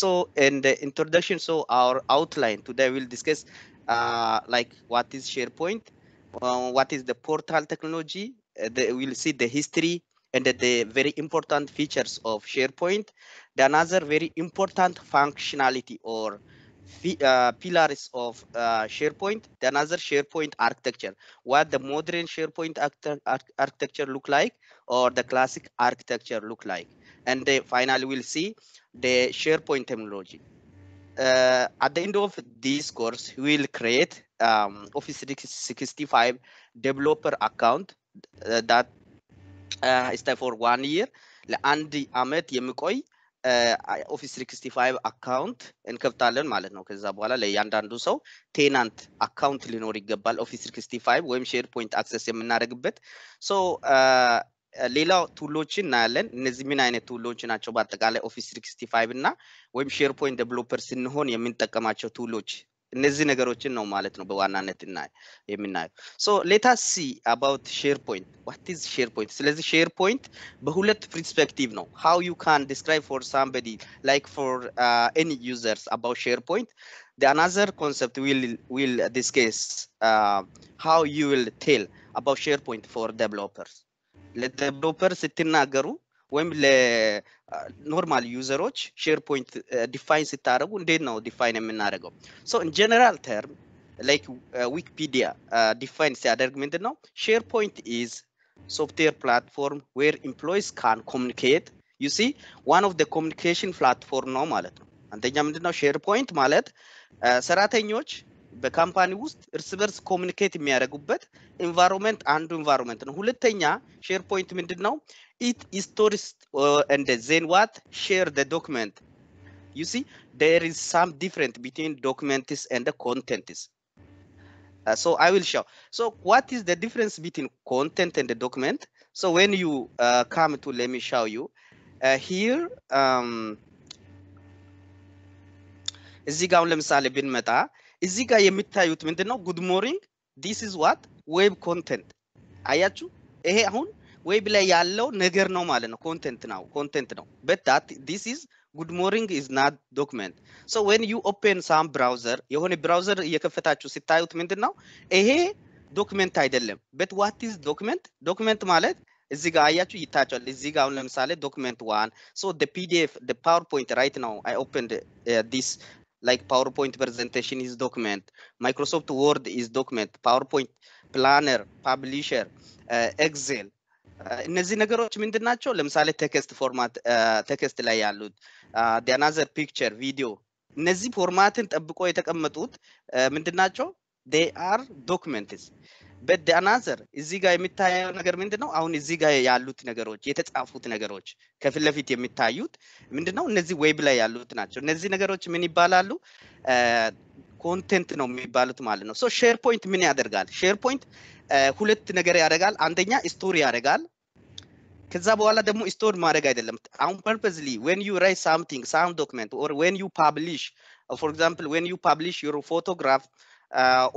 So in the introduction, so our outline today we'll discuss uh, like what is SharePoint, uh, what is the portal technology, uh, the, we'll see the history and the, the very important features of SharePoint. The another very important functionality or uh, pillars of uh, SharePoint, then another SharePoint architecture, what the modern SharePoint architecture look like or the classic architecture look like and they finally we'll see the SharePoint technology. Uh, at the end of this course, we will create um, Office 365 developer account uh, that uh, is there for one year. And Ahmed Yemikoy Office 365 account in Kaptalan le yandando so tenant account Linori Gabal, Office 365, WM SharePoint access in Naragbet. So ሌላው ቱሎች እናያለን። እነዚህ ምን አይነት ቱሎች ናቸው? በአጠቃላይ ኦፊስ ሲክስቲ ፋይቭ እና ወይም ሼርፖይንት ዴቨሎፐር ስንሆን የምንጠቀማቸው ቱሎች እነዚህ ነገሮችን ነው ማለት ነው በዋናነት የምናየው። ሶ ሌታ ሲ አባውት ሼርፖይንት ዋት ኢዝ ሼርፖይንት። ስለዚህ ሼርፖይንት በሁለት ፕሪስፔክቲቭ ነው ሃው ዩ ካን ዲስክራይብ ፎር ሳምበዲ ላይክ ፎር ኤኒ ዩዘርስ አባውት ሼርፖይንት the another concept will will discuss uh, how you will tell about SharePoint for developers. ለዴቨሎፐር ስትናገሩ ወይም ለኖርማል ዩዘሮች ሼር ፖይንት ዲፋይን ስታደረጉ እንዴት ነው ዲፋይን የምናደርገው? ሶ ጀነራል ተርም ላይክ ዊኪፒዲያ ዲፋይን ሲያደርግ ምንድን ነው ሼር ፖይንት ኢዝ ሶፍትዌር ፕላትፎርም ዌር ኢምፕሎይስ ካን ኮሚኒኬት ዩ ሲ ዋን ኦፍ ደ ኮሚኒኬሽን ፕላትፎርም ነው ማለት ነው። አንደኛ ምንድነው ሼር ፖይንት ማለት ሰራተኞች በካምፓኒ ውስጥ እርስ በርስ ኮሚኒኬት የሚያደርጉበት ኤንቫይሮንመንት አንዱ ኤንቫይሮንመንት ነው። ሁለተኛ ሼር ፖይንት ምንድን ነው? ኢት ስቶሪስ እንደ ዜን ዋት ሼር ደ ዶክመንት ዩ ሲ ዴር ኢዝ ሳም ዲፍረንት ቢትዊን ዶክመንትስ ኤንድ ኮንተንትስ Uh, so I will show. So what is the difference between content and the document? So when you uh, come to, let me show you. Uh, here, um, እዚህ ጋር አሁን ለምሳሌ ብንመጣ እዚህ ጋር የምታዩት ምንድነው ነው? ጉድ ሞርኒንግ ዲስ ኢዝ ዋት ዌብ ኮንቴንት። አያችሁ፣ ይሄ አሁን ዌብ ላይ ያለው ነገር ነው ማለት ነው። ኮንቴንት ነው ኮንቴንት ነው በታት ዳት ዲስ ኢዝ ጉድ ሞርኒንግ ኢዝ ናት ዶክመንት ሶ ዌን ዩ ኦፕን ሳም ብራውዘር የሆነ ብራውዘር እየከፈታችሁ ሲታዩት ምንድነው ነው ይሄ ዶክመንት አይደለም። በት ዋት ኢዝ ዶክመንት ዶክመንት ማለት እዚህ ጋር አያችሁ ይታቸዋል። እዚህ ጋር አሁን ለምሳሌ ዶክመንት ዋን ሶ ፒዲኤፍ ፓወርፖይንት ራይት ነው አይ ስ ዲስ like PowerPoint presentation is document, Microsoft Word is document, PowerPoint planner, publisher, ኤግዜል uh, uh, እነዚህ ነገሮች ምንድን ናቸው? ለምሳሌ ቴክስት ፎርማት ቴክስት ላይ ያሉት ዲያናዘር ፒክቸር፣ ቪዲዮ እነዚህ ፎርማትን ጠብቆ የተቀመጡት uh, ምንድን ናቸው? ዴይ አር ዶክመንትስ በደ አናዘር እዚህ ጋር የሚታየው ነገር ምንድነው አሁን እዚህ ጋር ያሉት ነገሮች የተጻፉት ነገሮች ከፊት ለፊት የሚታዩት ምንድነው እነዚህ ዌብ ላይ ያሉት ናቸው። እነዚህ ነገሮች ምን ይባላሉ? ኮንቴንት ነው የሚባሉት ማለት ነው። ሶ ሼር ፖይንት ምን ያደርጋል? ሼር ፖይንት ሁለት ነገር ያደርጋል። አንደኛ ስቶሪ ያደርጋል። ከዛ በኋላ ደግሞ ስቶር ማድረግ አይደለም። አሁን ፐርፐዝሊ ዌን ዩ ራይት ሳምቲንግ ሳም ዶክመንት ኦር ዌን ዩ ፓብሊሽ ፎር ኤግዛምፕል ዌን ዩ ፓብሊሽ ዩር ፎቶግራፍ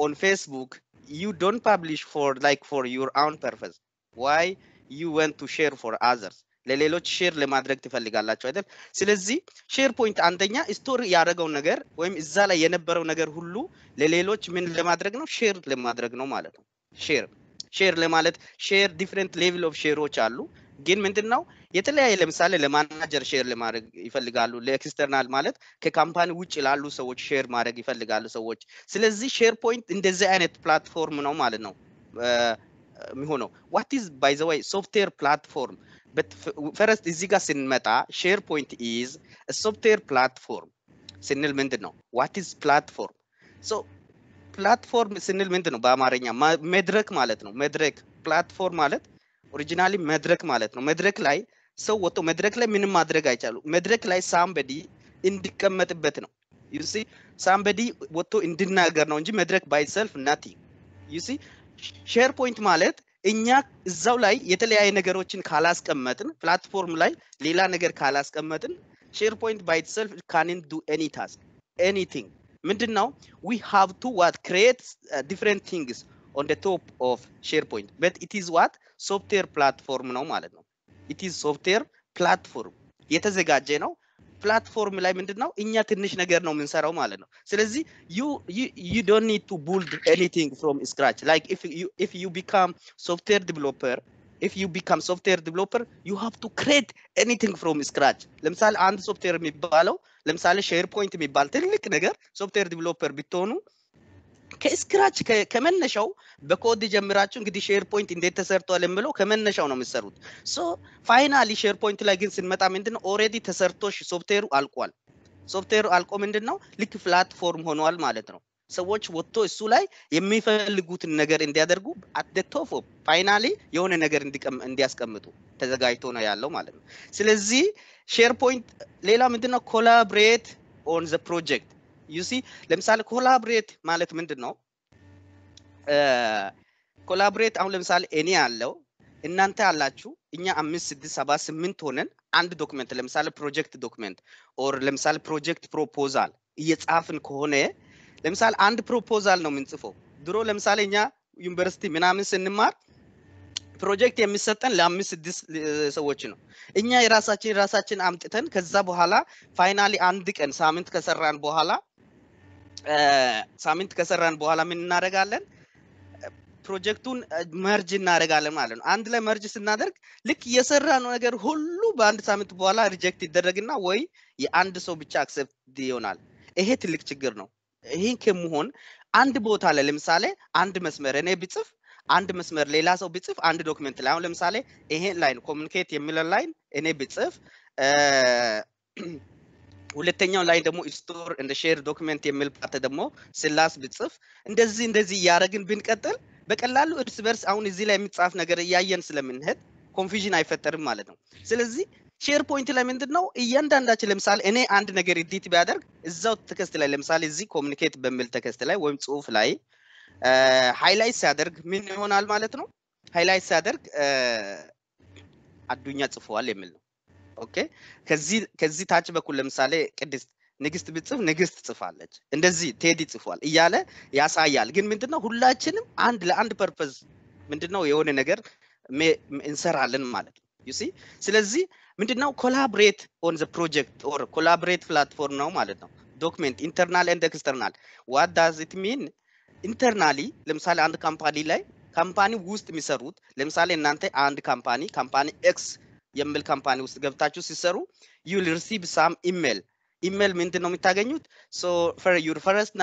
ኦን ፌስቡክ you don't publish for like for your own purpose why you want to share for others ለሌሎች ሼር ለማድረግ ትፈልጋላቸው አይደል ስለዚህ ሼር ፖይንት አንደኛ ስቶር ያደረገው ነገር ወይም እዛ ላይ የነበረው ነገር ሁሉ ለሌሎች ምን ለማድረግ ነው ሼር ለማድረግ ነው ማለት ነው ሼር ሼር ለማለት ሼር ዲፍረንት ሌቭል ኦፍ ሼሮች አሉ ግን ምንድን ነው የተለያየ ለምሳሌ ለማናጀር ሼር ለማድረግ ይፈልጋሉ ለኤክስተርናል ማለት ከካምፓኒ ውጭ ላሉ ሰዎች ሼር ማድረግ ይፈልጋሉ ሰዎች ስለዚህ ሼር ፖይንት እንደዚህ አይነት ፕላትፎርም ነው ማለት ነው የሚሆነው ዋት ኢዝ ባይ ዘ ወይ ሶፍትዌር ፕላትፎርም ፈረስት እዚህ ጋር ስንመጣ ሼር ፖይንት ኢዝ ሶፍትዌር ፕላትፎርም ስንል ምንድን ነው ዋት ኢዝ ፕላትፎርም ፕላትፎርም ስንል ምንድን ነው በአማርኛ መድረክ ማለት ነው መድረክ ፕላትፎርም ማለት ኦሪጂናሊ መድረክ ማለት ነው። መድረክ ላይ ሰው ወጥቶ መድረክ ላይ ምንም ማድረግ አይቻሉ። መድረክ ላይ ሳምበዲ እንዲቀመጥበት ነው። ዩሲ ሳምበዲ ወጥቶ እንድናገር ነው እንጂ መድረክ ባይሰልፍ ናቲ ዩሲ ሼር ፖይንት ማለት እኛ እዛው ላይ የተለያዩ ነገሮችን ካላስቀመጥን ፕላትፎርም ላይ ሌላ ነገር ካላስቀመጥን ሼር ፖይንት ባይትሰልፍ ካንን ዱ ኤኒ ታስክ ኤኒቲንግ ምንድን ነው ዊ ሃቭ ቱ ዋት ክሬት ዲፍረንት ቲንግስ on the top of SharePoint but it is what ሶፍትዌር ፕላትፎርም ነው ማለት ነው ኢት ኢዝ ሶፍትዌር ፕላትፎርም የተዘጋጀ ነው ፕላትፎርም ላይ ምንድን ነው እኛ ትንሽ ነገር ነው የምንሰራው ማለት ነው ስለዚህ ዩ ዶንት ኒድ ቱ ቡልድ ኤኒቲንግ ፍሮም ስክራች ላይክ ኢፍ ዩ ቢካም ሶፍትዌር ዲቨሎፐር if you become software developer you have to create anything from scratch ለምሳሌ አንድ ሶፍትዌር የሚባለው ለምሳሌ ሼር ፖይንት የሚባል ትልቅ ነገር ሶፍትዌር ዲቨሎፐር ብትሆኑ ከስክራች ከመነሻው በኮድ ጀምራችሁ እንግዲህ ሼር ፖይንት እንዴት ተሰርቷል የምለው ከመነሻው ነው የምሰሩት። ሶ ፋይናሊ ሼር ፖይንት ላይ ግን ስንመጣ ምንድነው ኦልሬዲ ተሰርቶ ሶፍትዌሩ አልቋል። ሶፍትዌሩ አልቆ ምንድነው ልክ ፕላትፎርም ሆኗል ማለት ነው። ሰዎች ወጥቶ እሱ ላይ የሚፈልጉትን ነገር እንዲያደርጉ አደቶፎ ፋይናሊ የሆነ ነገር እንዲያስቀምጡ ተዘጋጅቶ ነው ያለው ማለት ነው። ስለዚህ ሼር ፖይንት ሌላ ምንድነው ኮላብሬት ኦን ዘ ፕሮጀክት ዩሲ ለምሳሌ ኮላብሬት ማለት ምንድን ነው? ኮላብሬት አሁን ለምሳሌ እኔ ያለው እናንተ ያላችሁ እኛ አምስት ስድስት ሰባ ስምንት ሆነን አንድ ዶክመንት ለምሳሌ ፕሮጀክት ዶክመንት ኦር ለምሳሌ ፕሮጀክት ፕሮፖዛል እየጻፍን ከሆነ ለምሳሌ አንድ ፕሮፖዛል ነው የምንጽፈው። ድሮ ለምሳሌ እኛ ዩኒቨርሲቲ ምናምን ስንማር ፕሮጀክት የሚሰጠን ለአምስት ስድስት ሰዎች ነው። እኛ የራሳችን የራሳችን አምጥተን ከዛ በኋላ ፋይናሊ አንድ ቀን ሳምንት ከሰራን በኋላ ሳምንት ከሰራን በኋላ ምን እናደረጋለን ፕሮጀክቱን መርጅ እናደረጋለን ማለት ነው አንድ ላይ መርጅ ስናደርግ ልክ የሰራ ነው ነገር ሁሉ በአንድ ሳምንት በኋላ ሪጀክት ይደረግና ወይ የአንድ ሰው ብቻ አክሴፕት ይሆናል ይሄ ትልቅ ችግር ነው ይህን ከመሆን አንድ ቦታ ላይ ለምሳሌ አንድ መስመር እኔ ብጽፍ አንድ መስመር ሌላ ሰው ብጽፍ አንድ ዶክመንት ላይ አሁን ለምሳሌ ይሄን ላይን ኮሚኒኬት የሚለን ላይን እኔ ብጽፍ ሁለተኛው ላይ ደግሞ ስቶር እንደ ሼር ዶክመንት የሚል ፓርት ደግሞ ስላስ ብጽፍ እንደዚህ እንደዚህ እያደረግን ብንቀጥል በቀላሉ እርስ በርስ አሁን እዚህ ላይ የሚጻፍ ነገር እያየን ስለምንሄድ ኮንፊዥን አይፈጠርም ማለት ነው። ስለዚህ ሼር ፖይንት ላይ ምንድን ነው እያንዳንዳችን ለምሳሌ እኔ አንድ ነገር ኤዲት ቢያደርግ እዛው ተከስት ላይ ለምሳሌ እዚህ ኮሚኒኬት በሚል ተከስት ላይ ወይም ጽሁፍ ላይ ሃይላይት ሲያደርግ ምን ይሆናል ማለት ነው። ሃይላይት ሲያደርግ አዱኛ ጽፏል የሚል ነው። ኦኬ ከዚህ ከዚህ ታች በኩል ለምሳሌ ቅድስት ንግስት ብጽፍ ንግስት ጽፋለች፣ እንደዚህ ቴዲ ጽፏል እያለ ያሳያል። ግን ምንድነው ሁላችንም አንድ ለአንድ ፐርፐዝ ምንድነው የሆነ ነገር እንሰራለን ማለት ነው ዩሲ። ስለዚህ ምንድነው ኮላብሬት ኦን ዘ ፕሮጀክት ኦር ኮላብሬት ፕላትፎርም ነው ማለት ነው። ዶክሜንት ኢንተርናል ኤንድ ኤክስተርናል ዋት ዳዝ ኢት ሚን ኢንተርናሊ ለምሳሌ አንድ ካምፓኒ ላይ ካምፓኒ ውስጥ የሚሰሩት ለምሳሌ እናንተ አንድ ካምፓኒ ካምፓኒ ኤክስ የሚል ካምፓኒ ውስጥ ገብታችሁ ሲሰሩ ዩ ሪሲቭ ሳም ኢሜል ኢሜል ምንድን ነው የምታገኙት ዩር ፈረስት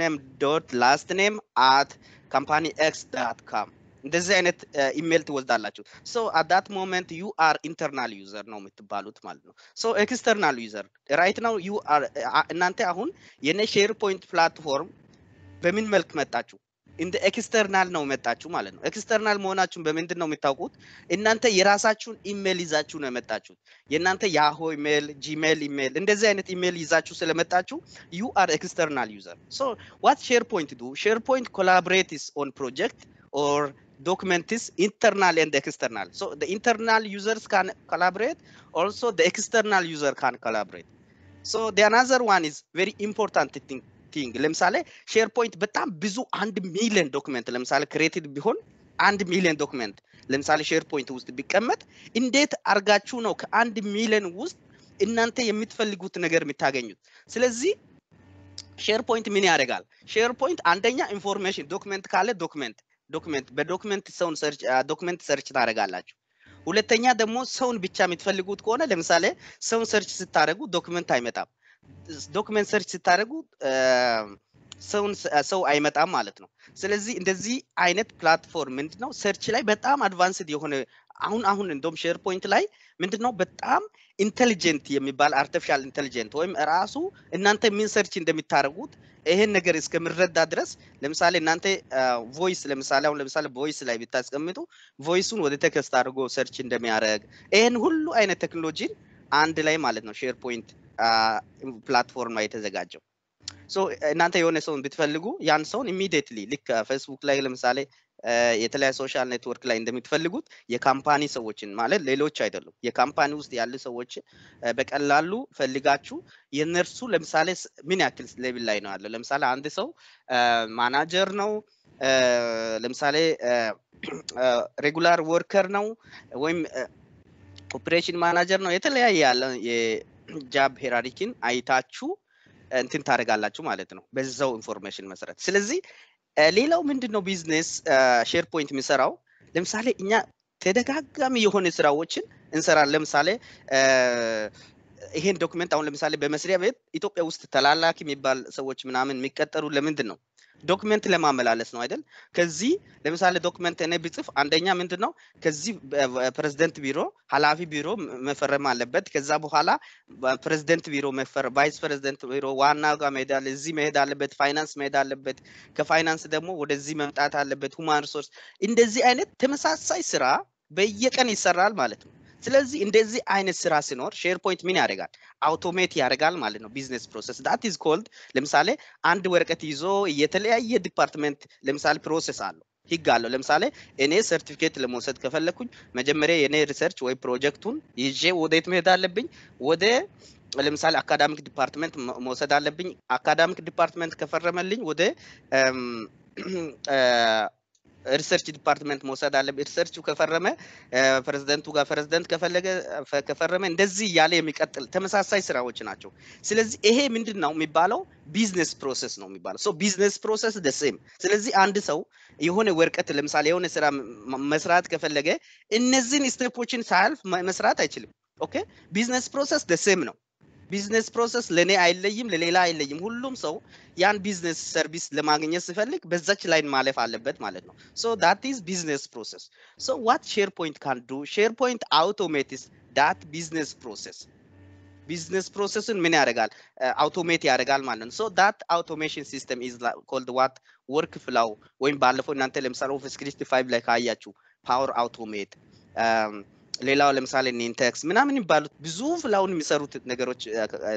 ኔም ዶት ላስት ኔም አት ካምፓኒ ኤክስ ዳት ካም እንደዚህ አይነት ኢሜል ትወልዳላችሁ ሶ አዳት ሞመንት ዩ አር ኢንተርናል ዩዘር ነው የምትባሉት ማለት ነው ሶ ኤክስተርናል ዩዘር ራይት ነው ዩ እናንተ አሁን የኔ ሼር ፖይንት ፕላትፎርም በምን መልክ መጣችሁ እንደ ኤክስተርናል ነው መጣችሁ ማለት ነው። ኤክስተርናል መሆናችሁን በምንድን ነው የሚታውቁት? እናንተ የራሳችሁን ኢሜል ይዛችሁ ነው የመጣችሁት። የእናንተ ያሆ ኢሜል፣ ጂሜል ኢሜል እንደዚህ አይነት ኢሜል ይዛችሁ ስለመጣችሁ ዩ አር ኤክስተርናል ዩዘር። ሶ ዋት ሼር ፖይንት ዱ ሼር ፖይንት ኮላቦሬትስ ኦን ፕሮጀክት ኦር ዶክመንትስ ኢንተርናል and ኤክስተርናል። ሶ ኢንተርናል ዩዘርስ ካን ኮላቦሬት ኦልሶ ኤክስተርናል ዩዘር ካን ኮላቦሬት። ሶ collaborate. So the another one is very ሀኪንግ ለምሳሌ ሼርፖይንት በጣም ብዙ አንድ ሚሊዮን ዶክመንት ለምሳሌ ክሬቲድ ቢሆን አንድ ሚሊዮን ዶክመንት ለምሳሌ ሼርፖይንት ውስጥ ቢቀመጥ እንዴት አርጋችሁ ነው ከአንድ ሚሊዮን ውስጥ እናንተ የምትፈልጉት ነገር የምታገኙት? ስለዚህ ሼርፖይንት ምን ያደርጋል? ሼር አንደኛ ኢንፎርሜሽን ዶክመንት ካለ ዶክመንት ዶክመንት በዶክመንት ሰውን ዶክመንት ሰርች ታደርጋላችሁ። ሁለተኛ ደግሞ ሰውን ብቻ የምትፈልጉት ከሆነ ለምሳሌ ሰውን ሰርች ስታደርጉ ዶክመንት አይመጣም። ዶክመንት ሰርች ስታደርጉ ሰውን ሰው አይመጣም ማለት ነው። ስለዚህ እንደዚህ አይነት ፕላትፎርም ምንድነው ሰርች ላይ በጣም አድቫንስድ የሆነ አሁን አሁን እንደውም ሼር ፖይንት ላይ ምንድነው በጣም ኢንቴሊጀንት የሚባል አርቲፊሻል ኢንቴሊጀንት ወይም ራሱ እናንተ ምን ሰርች እንደሚታደርጉት ይሄን ነገር እስከምረዳ ድረስ ለምሳሌ እናንተ ቮይስ ለምሳሌ አሁን ለምሳሌ ቮይስ ላይ ብታስቀምጡ ቮይሱን ወደ ቴክስት አድርጎ ሰርች እንደሚያደርግ ይሄን ሁሉ አይነት ቴክኖሎጂን አንድ ላይ ማለት ነው ሼር ፖይንት ፕላትፎርም ነው የተዘጋጀው። እናንተ የሆነ ሰውን ብትፈልጉ ያን ሰውን ኢሚዲየትሊ ልክ ፌስቡክ ላይ ለምሳሌ የተለያዩ ሶሻል ኔትወርክ ላይ እንደምትፈልጉት የካምፓኒ ሰዎችን ማለት ሌሎች አይደሉም፣ የካምፓኒ ውስጥ ያሉ ሰዎች በቀላሉ ፈልጋችሁ የነርሱ ለምሳሌ ምን ያክል ሌቪል ላይ ነው ያለው። ለምሳሌ አንድ ሰው ማናጀር ነው፣ ለምሳሌ ሬጉላር ወርከር ነው፣ ወይም ኦፕሬሽን ማናጀር ነው። የተለያየ ያለ ጃብ ሄራሪኪን አይታችሁ እንትን ታደርጋላችሁ ማለት ነው በዛው ኢንፎርሜሽን መሰረት። ስለዚህ ሌላው ምንድን ነው ቢዝነስ ሼር ፖይንት የሚሰራው ለምሳሌ እኛ ተደጋጋሚ የሆነ ስራዎችን እንሰራል። ለምሳሌ ይሄን ዶክመንት አሁን ለምሳሌ በመስሪያ ቤት ኢትዮጵያ ውስጥ ተላላኪ የሚባል ሰዎች ምናምን የሚቀጠሩ ለምንድን ነው ዶክመንት ለማመላለስ ነው አይደል? ከዚህ ለምሳሌ ዶክመንት እኔ ብጽፍ አንደኛ ምንድን ነው ከዚህ ፕሬዝደንት ቢሮ ሀላፊ ቢሮ መፈረም አለበት። ከዛ በኋላ ፕሬዝደንት ቢሮ መፈር ቫይስ ፕሬዝደንት ቢሮ ዋና ጋር መሄድ አለ እዚህ መሄድ አለበት፣ ፋይናንስ መሄድ አለበት፣ ከፋይናንስ ደግሞ ወደዚህ መምጣት አለበት፣ ሁማን ሪሶርስ። እንደዚህ አይነት ተመሳሳይ ስራ በየቀን ይሰራል ማለት ነው። ስለዚህ እንደዚህ አይነት ስራ ሲኖር ሼር ምን ያደርጋል? አውቶሜት ያደርጋል ማለት ነው ቢዝነስ ፕሮሰስ ዳት ኢዝ ኮልድ። ለምሳሌ አንድ ወረቀት ይዞ የተለያየ ዲፓርትመንት ለምሳሌ ፕሮሰስ አለው ህግ አለው። ለምሳሌ እኔ ሰርቲፊኬት ለመውሰድ ከፈለኩኝ መጀመሪያ የኔ ሪሰርች ወይ ፕሮጀክቱን ይዤ የት መሄድ አለብኝ? ወደ ለምሳሌ አካዳሚክ ዲፓርትመንት መውሰድ አለብኝ። አካዳሚክ ዲፓርትመንት ከፈረመልኝ ወደ ሪሰርች ዲፓርትመንት መውሰድ አለ ሪሰርቹ ከፈረመ ፕሬዚደንቱ ጋር ፕሬዚደንት ከፈለገ ከፈረመ እንደዚህ እያለ የሚቀጥል ተመሳሳይ ስራዎች ናቸው። ስለዚህ ይሄ ምንድን ነው የሚባለው? ቢዝነስ ፕሮሰስ ነው የሚባለው። ሶ ቢዝነስ ፕሮሰስ ደሴም። ስለዚህ አንድ ሰው የሆነ ወርቀት ለምሳሌ የሆነ ስራ መስራት ከፈለገ እነዚህን ስቴፖችን ሳያልፍ መስራት አይችልም። ኦኬ ቢዝነስ ፕሮሰስ ደሴም ነው። ቢዝነስ ፕሮሰስ ለእኔ አይለይም፣ ለሌላ አይለይም። ሁሉም ሰው ያን ቢዝነስ ሰርቪስ ለማግኘት ስፈልግ በዛች ላይን ማለፍ አለበት ማለት ነው። ሶ ዳት ኢዝ ቢዝነስ ፕሮሰስ። ሶ ዋት ሼር ፖይንት ካን ዱ ሼር ፖይንት አውቶሜትስ ዳት ቢዝነስ ፕሮሰስ ቢዝነስ ፕሮሰስን ምን ያደርጋል? አውቶሜት uh, ያደርጋል ማለት ነው። ሶ ዳት አውቶሜሽን ሲስተም ኢዝ ኮልድ ዋት ወርክ ፍላው ወይም ባለፈው እናንተ ለምሳሌ ኦፊስ ክሪስት ፋይቭ ላይ ካያችሁ ፓወር አውቶሜት ሌላው ለምሳሌ ኔንቴክስ ምናምን የሚባሉት ብዙ ላሁን የሚሰሩት ነገሮች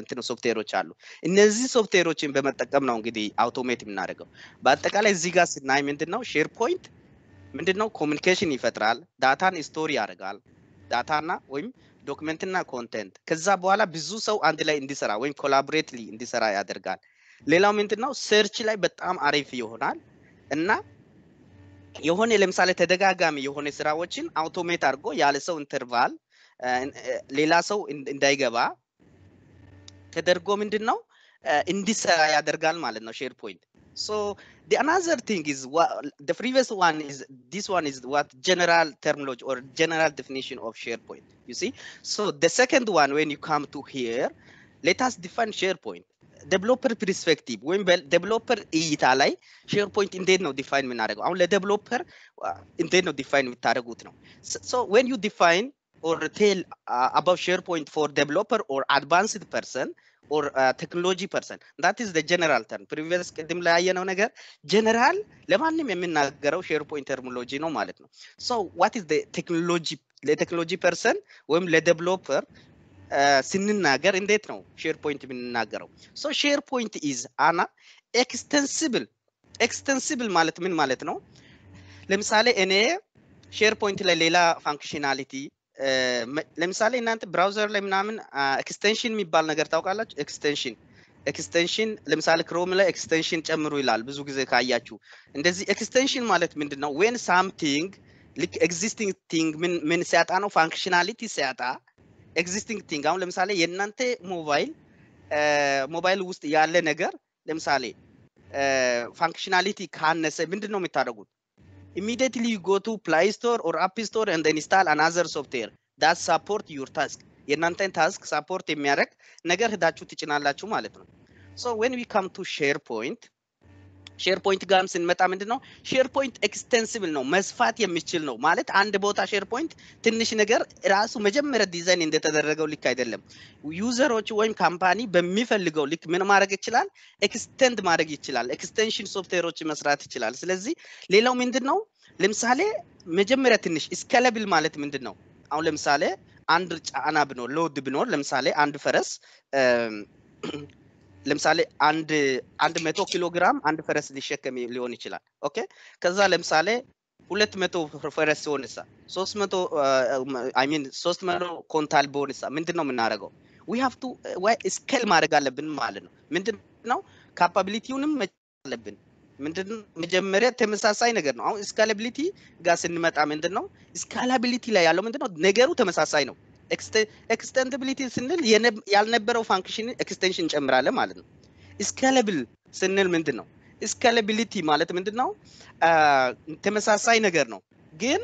እንትን ሶፍትዌሮች አሉ። እነዚህ ሶፍትዌሮችን በመጠቀም ነው እንግዲህ አውቶሜት የምናደርገው። በአጠቃላይ እዚህ ጋር ስናይ ምንድን ነው ሼር ፖይንት ምንድን ነው ኮሚኒኬሽን ይፈጥራል፣ ዳታን ስቶሪ ያደርጋል። ዳታና ወይም ዶክመንትና ኮንቴንት ከዛ በኋላ ብዙ ሰው አንድ ላይ እንዲሰራ ወይም ኮላቦሬትሊ እንዲሰራ ያደርጋል። ሌላው ምንድን ነው ሰርች ላይ በጣም አሪፍ ይሆናል እና የሆነ ለምሳሌ ተደጋጋሚ የሆነ ስራዎችን አውቶሜት አድርጎ ያለ ሰው ኢንተርቫል ሌላ ሰው እንዳይገባ ተደርጎ ምንድን ነው እንዲሰራ ያደርጋል ማለት ነው ሼር ፖይንት ሶ the another thing is what the previous one is this one is what general terminology or general definition of sharepoint you see so the second one when you come to here let us define sharepoint ዴቨሎፐር ፕሪስፔክቲቭ ወይም ዴቨሎፐር እይታ ላይ ሼር እንዴት ነው ዲፋይን የምናደርገው? አሁን ለዴቨሎፐር እንዴት ነው ዲፋይን የምታደርጉት ነው። ሶ ዌን ዩ ዲፋይን ኦር ቴል አባውት ሼር ፖይንት ፎር ዴቨሎፐር ኦር አድቫንስድ ፐርሰን ኦር ቴክኖሎጂ ፐርሰን ዳት ኢዝ ጀነራል ተርም ፕሪቪየስ ቅድም ላይ ያየነው ነገር ጀነራል ለማንም የምናገረው ሼር ፖይንት ተርሚኖሎጂ ነው ማለት ነው። ሶ ዋት ኢዝ ቴክኖሎጂ ለቴክኖሎጂ ፐርሰን ወይም ለዴቨሎፐር ስንናገር እንዴት ነው ሼር ፖይንት የምንናገረው? ሶ ሼር ፖይንት ኢዝ አና ኤክስተንስብል ኤክስተንሲብል ማለት ምን ማለት ነው? ለምሳሌ እኔ ሼር ፖይንት ላይ ሌላ ፋንክሽናሊቲ ለምሳሌ እናንተ ብራውዘር ላይ ምናምን ኤክስቴንሽን የሚባል ነገር ታውቃላችሁ? ኤክስቴንሽን ኤክስቴንሽን ለምሳሌ ክሮም ላይ ኤክስቴንሽን ጨምሩ ይላል ብዙ ጊዜ ካያችሁ። እንደዚህ ኤክስቴንሽን ማለት ምንድን ነው? ዌን ሳምቲንግ ልክ ኤግዚስቲንግ ቲንግ ምን ሲያጣ ነው ፋንክሽናሊቲ ሲያጣ ኤግዚስቲንግ ቲንግ አሁን ለምሳሌ የእናንተ ሞባይል ሞባይል ውስጥ ያለ ነገር ለምሳሌ ፋንክሽናሊቲ ካነሰ ምንድን ነው የምታደርጉት? ኢሚዲየትሊ ዩ ጎ ቱ ፕላይ ስቶር ኦር አፕ ስቶር ኤንድ ኢንስታል አናዘር ሶፍትዌር ዳት ሳፖርት ዩር ታስክ የእናንተን ታስክ ሳፖርት የሚያደርግ ነገር ህዳችሁ ትጭናላችሁ ማለት ነው። ሶ ዌን ዊ ካም ቱ ሼር ፖይንት ሼር ፖይንት ጋርም ስንመጣ ምንድን ነው ሼር ኤክስቴንሲብል ነው፣ መስፋት የሚችል ነው ማለት አንድ ቦታ ሼር ትንሽ ነገር ራሱ መጀመሪያ ዲዛይን እንደተደረገው ልክ አይደለም። ዩዘሮች ወይም ካምፓኒ በሚፈልገው ልክ ምን ማድረግ ይችላል? ኤክስቴንድ ማድረግ ይችላል። ኤክስቴንሽን ሶፍትዌሮች መስራት ይችላል። ስለዚህ ሌላው ምንድን ነው ለምሳሌ መጀመሪያ ትንሽ ስኬለብል ማለት ምንድን ነው? አሁን ለምሳሌ አንድ ጫና ብኖር ሎድ ብኖር ለምሳሌ አንድ ፈረስ ለምሳሌ አንድ አንድ መቶ ኪሎ ግራም አንድ ፈረስ ሊሸከም ሊሆን ይችላል። ኦኬ ከዛ ለምሳሌ ሁለት መቶ ፈረስ ሲሆንሳ ሶስት መቶ አይ ሚን ሶስት መቶ ኮንታል በሆንሳ ምንድን ነው የምናደርገው? ዊ ሀቭ ቱ ስኬል ማድረግ አለብን ማለት ነው። ምንድን ነው ካፓቢሊቲውንም አለብን ምንድን መጀመሪያ ተመሳሳይ ነገር ነው። አሁን ስካላቢሊቲ ጋር ስንመጣ ምንድን ነው ስካላቢሊቲ ላይ ያለው ምንድን ነው ነገሩ ተመሳሳይ ነው። ኤክስቴንድብሊቲ ስንል ያልነበረው ፋንክሽን ኤክስቴንሽን ጨምራለ ማለት ነው። ስካለብል ስንል ምንድን ነው? ስካለቢሊቲ ማለት ምንድን ነው? ተመሳሳይ ነገር ነው፣ ግን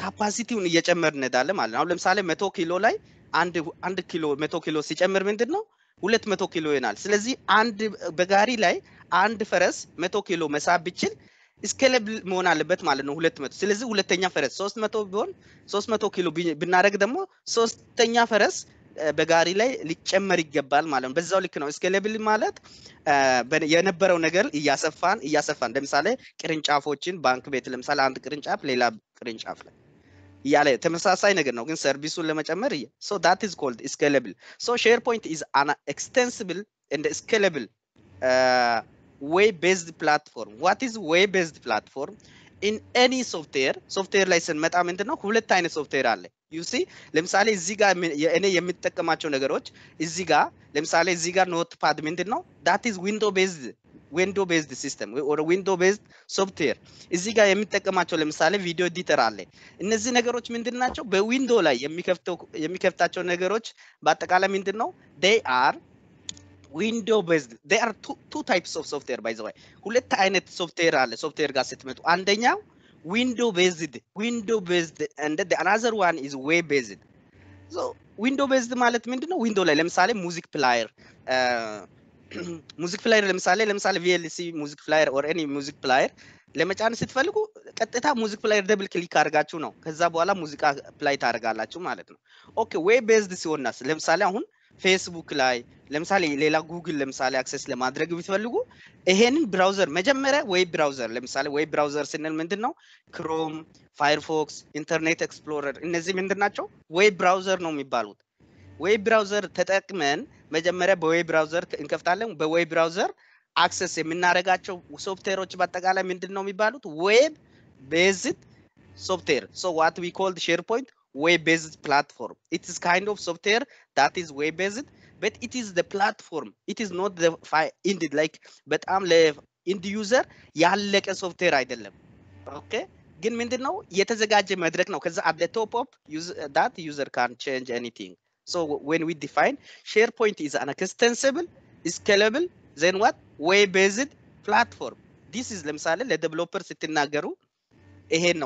ካፓሲቲውን እየጨመር እንዳለ ማለት ነው። አሁን ለምሳሌ መቶ ኪሎ ላይ አንድ ኪሎ መቶ ኪሎ ሲጨምር ምንድን ነው ሁለት መቶ ኪሎ ይሆናል። ስለዚህ አንድ በጋሪ ላይ አንድ ፈረስ መቶ ኪሎ መሳብ ብችል ስኬለብል መሆን አለበት ማለት ነው ሁለት መቶ ስለዚህ ሁለተኛ ፈረስ ሶስት መቶ ቢሆን ሶስት መቶ ኪሎ ብናደረግ ደግሞ ሶስተኛ ፈረስ በጋሪ ላይ ሊጨመር ይገባል ማለት ነው። በዛው ልክ ነው። ስኬሌብል ማለት የነበረው ነገር እያሰፋን እያሰፋን ለምሳሌ ቅርንጫፎችን ባንክ ቤት ለምሳሌ አንድ ቅርንጫፍ ሌላ ቅርንጫፍ ላይ እያለ ተመሳሳይ ነገር ነው፣ ግን ሰርቪሱን ለመጨመር ሶ ዳት ኢዝ ኮልድ ሶ ሼር ፖይንት ኢዝ አን ኤክስቴንስብል እንደ ዌብ-ቤዝድ ፕላትፎርም ዋት ኢዝ ዌብ-ቤዝድ ፕላትፎርም ኢን ኤኒ ሶፍትዌር ሶፍትዌር ላይ ስንመጣ ምንድን ነው ሁለት አይነት ሶፍትዌር አለ ዩሲ ለምሳሌ እዚህ ጋር እኔ የምጠቀማቸው ነገሮች እዚህ ጋር ለምሳሌ እዚህ ጋር ኖት ፓድ ምንድን ነው ዳት ኢዝ ዊንዶ ቤዝድ ዊንዶ ቤዝድ ሲስተም ወደ ዊንዶ ቤዝድ ሶፍትዌር እዚህ ጋር የሚጠቀማቸው ለምሳሌ ቪዲዮ ኤዲተር አለ። እነዚህ ነገሮች ምንድን ናቸው? በዊንዶ ላይ የሚከፍታቸው ነገሮች በአጠቃላይ ምንድን ነው? ዴይ አር ዊንዶ ቤዝድ ዴ አር ቱ ታይፕስ ኦፍ ሶፍትዌር ባይ ዘዋይ ሁለት አይነት ሶፍትዌር አለ። ሶፍትዌር ጋር ስትመጡ አንደኛው ዊንዶ ቤዝድ ዊንዶ ቤዝድ እንደ ዴ አናዘር ዋን ኢዝ ዌ ቤዝድ ዊንዶ ቤዝድ ማለት ምንድን ነው? ዊንዶ ላይ ለምሳሌ ሙዚክ ፕላየር ሙዚክ ፕላየር ለምሳሌ ለምሳሌ ቪኤልሲ ሙዚክ ፕላየር ኦር ኤኒ ሙዚክ ፕላየር ለመጫን ስትፈልጉ ቀጥታ ሙዚክ ፕላየር ደብል ክሊክ አድርጋችሁ ነው ከዛ በኋላ ሙዚቃ ፕላይ ታደርጋላችሁ ማለት ነው። ኦኬ ዌብ ቤዝድ ሲሆናስ ለምሳሌ አሁን ፌስቡክ ላይ ለምሳሌ ሌላ ጉግል ለምሳሌ አክሰስ ለማድረግ ቢፈልጉ ይሄንን ብራውዘር መጀመሪያ ዌብ ብራውዘር ለምሳሌ ዌብ ብራውዘር ስንል ምንድን ነው? ክሮም፣ ፋይርፎክስ፣ ኢንተርኔት ኤክስፕሎረር እነዚህ ምንድን ናቸው? ዌብ ብራውዘር ነው የሚባሉት። ወይ ብራውዘር ተጠቅመን መጀመሪያ በዌብ ብራውዘር እንከፍታለን። በዌብ ብራውዘር አክሰስ የምናደርጋቸው ሶፍትዌሮች በአጠቃላይ ምንድን ነው የሚባሉት? ዌብ ቤዝድ ሶፍትዌር ሶ ዋት ዊ ኮልድ ሼር ፖይንት web-based platform. It is kind of software that is web-based, but it is the platform. It is not the file. indeed like, but I'm live in the user. Yeah, like a software I deliver. Okay. Again, the now, yet as a gadget metric now, because at the top of that user can change anything. So when we define SharePoint is an extensible, scalable, then what? Web-based platform. This is, let le developer sitting in so this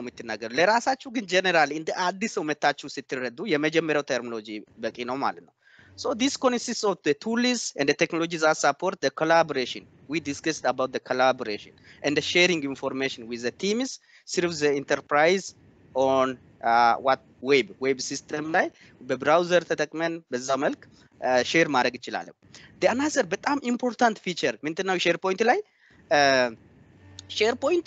consists of the tools and the technologies that support the collaboration. We discussed about the collaboration and the sharing information with the teams through the enterprise on uh, what web, web system like the browser that take milk, share marag chilale. The another but important feature, mintena SharePoint like, SharePoint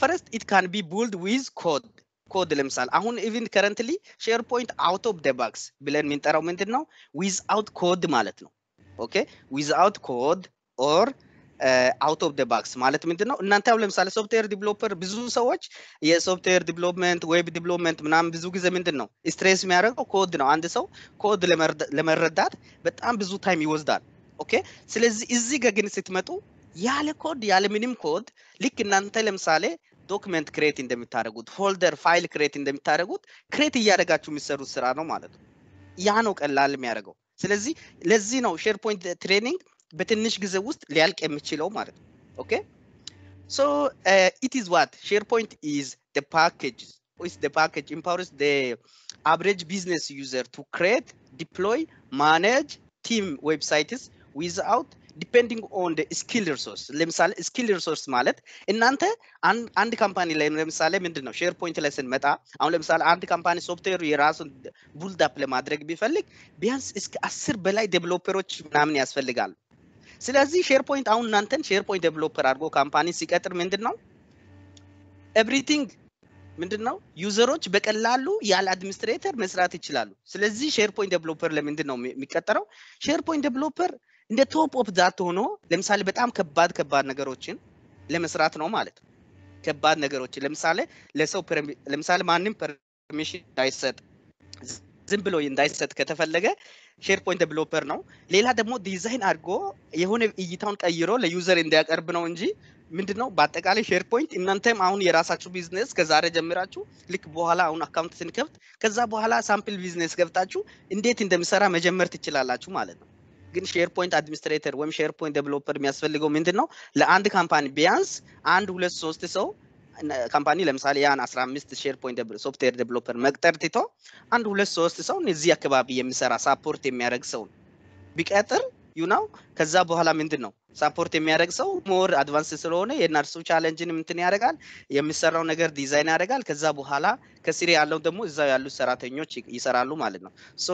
ፈረስት ኢት ካን ቢ ቡልድ ዊዝ ኮድ ኮድ ለምሳሌ አሁን ኢቭን ከረንትሊ ሼር ፖይንት አውት ኦፍ ደ ባክስ ብለን የምንጠራው ምንድን ነው? ዊዝ አውት ኮድ ማለት ነው። ኦኬ ዊዝ አውት ኮድ ኦር አውት ኦፍ ደ ባክስ ማለት ምንድን ነው? እናንተ ያው ለምሳሌ ሶፍትዌር ዲቨሎፐር ብዙ ሰዎች የሶፍትዌር ዲቨሎፕመንት ዌብ ዲቨሎፕመንት ምናምን ብዙ ጊዜ ምንድን ነው ስትሬስ የሚያደርገው ኮድ ነው። አንድ ሰው ኮድ ለመረዳት በጣም ብዙ ታይም ይወስዳል። ኦኬ ስለዚህ እዚህ ጋር ግን ስትመጡ ያለ ኮድ ያለ ምንም ኮድ ልክ እናንተ ለምሳሌ ዶክመንት ክሬት እንደምታደረጉት ፎልደር ፋይል ክሬት እንደምታደረጉት ክሬት እያደረጋችሁ የሚሰሩት ስራ ነው ማለት ነው። ያ ነው ቀላል የሚያደርገው። ስለዚህ ለዚህ ነው ሼርፖይንት ትሬኒንግ በትንሽ ጊዜ ውስጥ ሊያልቅ የሚችለው ማለት ነው። ኦኬ ሶ ኢት ኢዝ ዋት ሼርፖይንት ኢዝ ደ ፓኬጅ is the package empowers the average business user to create, deploy, manage team websites without ዲፔንዲንግ ኦን ስኪል ሪሶርስ ለምሳሌ ስኪል ሪሶርስ ማለት እናንተ አንድ ካምፓኒ ላይ ለምሳሌ ምንድን ነው ሼር ፖይንት ላይ ስንመጣ አሁን ለምሳሌ አንድ ካምፓኒ ሶፍትዌሩ የራሱን ቡልዳፕ ለማድረግ ቢፈልግ ቢያንስ እስከ አስር በላይ ዴቨሎፐሮች ምናምን ያስፈልጋሉ። ስለዚህ ሼር ፖይንት አሁን እናንተን ሼር ፖይንት ዴቨሎፐር አድርጎ ካምፓኒ ሲቀጥር ምንድን ነው ኤቭሪቲንግ ምንድን ነው ዩዘሮች በቀላሉ ያለ አድሚኒስትሬተር መስራት ይችላሉ። ስለዚህ ሼር ፖይንት ዴቨሎፐር ለምንድን ነው የሚቀጠረው? ሼር ፖይንት ዴቨሎፐር እንደ ቶፕ ኦፍ ዛት ሆኖ ለምሳሌ በጣም ከባድ ከባድ ነገሮችን ለመስራት ነው ማለት ነው። ከባድ ነገሮችን ለምሳሌ ለሰው ለምሳሌ ማንም ፐርሚሽን እንዳይሰጥ ዝም ብሎ እንዳይሰጥ ከተፈለገ ሼርፖይንት ዴቨሎፐር ነው። ሌላ ደግሞ ዲዛይን አድርጎ የሆነ እይታውን ቀይሮ ለዩዘር እንዲያቀርብ ነው እንጂ ምንድን ነው በአጠቃላይ ሼርፖይንት እናንተም አሁን የራሳችሁ ቢዝነስ ከዛሬ ጀምራችሁ ልክ በኋላ አሁን አካውንት ስንከፍት ከዛ በኋላ ሳምፕል ቢዝነስ ገብታችሁ እንዴት እንደምሰራ መጀመር ትችላላችሁ ማለት ነው። ግን ሼር አድሚኒስትሬተር ወይም ሼር ዴቨሎፐር የሚያስፈልገው ምንድን ነው? ለአንድ ካምፓኒ ቢያንስ አንድ ሁለት ሶስት ሰው ካምፓኒ ለምሳሌ ያን 15 ሼር ፖይንት ሶፍትዌር ዴቨሎፐር መቅጠር ትቶ አንድ ሁለት ሶስት ሰው እዚህ አካባቢ የሚሰራ ሳፖርት የሚያደርግ ሰው ቢቀጥር ዩናው ከዛ በኋላ ምንድን ነው ሳፖርት የሚያደርግ ሰው ሞር አድቫንስ ስለሆነ የእናርሱ ቻለንጅን እንትን ያደርጋል፣ የሚሰራው ነገር ዲዛይን ያደርጋል። ከዛ በኋላ ከሲሪ ያለው ደግሞ እዛው ያሉ ሰራተኞች ይሰራሉ ማለት ነው። ሶ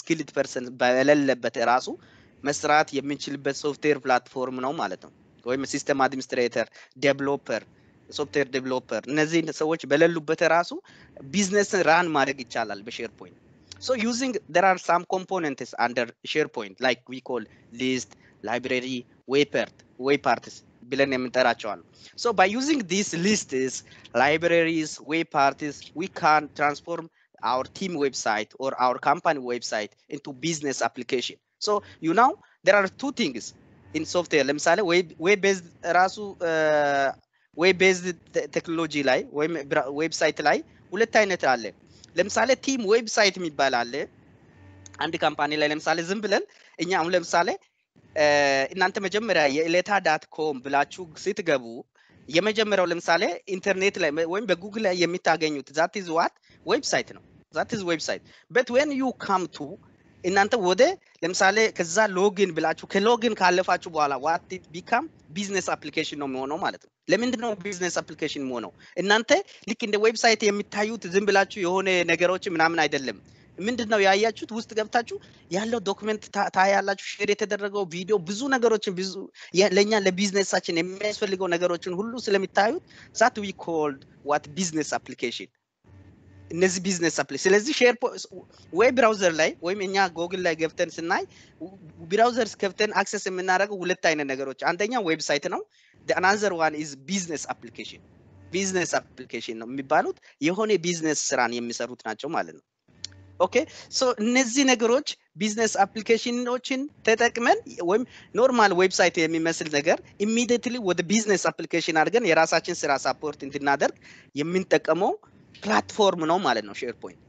ስኪልድ ፐርሰን በሌለበት ራሱ መስራት የምንችልበት ሶፍትዌር ፕላትፎርም ነው ማለት ነው። ወይም ሲስተም አድሚኒስትሬተር፣ ዴቨሎፐር ሶፍትዌር ዴቨሎፐር እነዚህ ሰዎች በሌሉበት ራሱ ቢዝነስ ራን ማድረግ ይቻላል በሼር ሶ ዩዚንግ ደር አር ሳም ኮምፖነንትስ አንደር ሼር ፖይንት ላይክ ዊ ኮል ሊስት library, WayPart, WayParts, So by using these is libraries, WayParts, we can transform our team website or our company website into business application. So you know, there are two things in software. Lem sale say, web-based Rasu, uh, web-based technology like web website like, ulet internet ለምሳሌ ቲም ዌብሳይት የሚባል አለ አንድ ካምፓኒ ላይ ለምሳሌ ዝም ብለን እኛ lem sale. እናንተ መጀመሪያ የኤሌታ ዳት ኮም ብላችሁ ስትገቡ የመጀመሪያው ለምሳሌ ኢንተርኔት ላይ ወይም በጉግል ላይ የሚታገኙት ዛት ዝ ዋት ዌብሳይት ነው። ዛት ዝ ዌብሳይት በት ወን ዩ ካም ቱ እናንተ ወደ ለምሳሌ ከዛ ሎግን ብላችሁ ከሎግን ካለፋችሁ በኋላ ዋት ኢት ቢካም ቢዝነስ አፕሊኬሽን ነው የሚሆነው ማለት ነው። ለምንድ ነው ቢዝነስ አፕሊኬሽን የሚሆነው? እናንተ ልክ እንደ ዌብሳይት የሚታዩት ዝም ብላችሁ የሆነ ነገሮች ምናምን አይደለም። ምንድን ነው ያያችሁት? ውስጥ ገብታችሁ ያለው ዶክመንት ታያላችሁ። ሼር የተደረገው ቪዲዮ ብዙ ነገሮችን ብዙ ለእኛ ለቢዝነሳችን የሚያስፈልገው ነገሮችን ሁሉ ስለሚታዩት ዛት ዊ ኮልድ ዋት ቢዝነስ አፕሊኬሽን እነዚህ ቢዝነስ አፕ ስለዚህ ሼር ወይ ብራውዘር ላይ ወይም እኛ ጎግል ላይ ገብተን ስናይ ብራውዘር ገብተን አክሰስ የምናደርገው ሁለት አይነት ነገሮች፣ አንደኛ ዌብሳይት ነው። አናዘር ዋን ኢዝ ቢዝነስ አፕሊኬሽን ቢዝነስ አፕሊኬሽን ነው የሚባሉት የሆነ ቢዝነስ ስራን የሚሰሩት ናቸው ማለት ነው። ኦኬ ሶ እነዚህ ነገሮች ቢዝነስ አፕሊኬሽኖችን ተጠቅመን ወይም ኖርማል ዌብሳይት የሚመስል ነገር ኢሚዲየትሊ ወደ ቢዝነስ አፕሊኬሽን አድርገን የራሳችን ስራ ሳፖርት እንድናደርግ የምንጠቀመው ፕላትፎርም ነው ማለት ነው ሼርፖይንት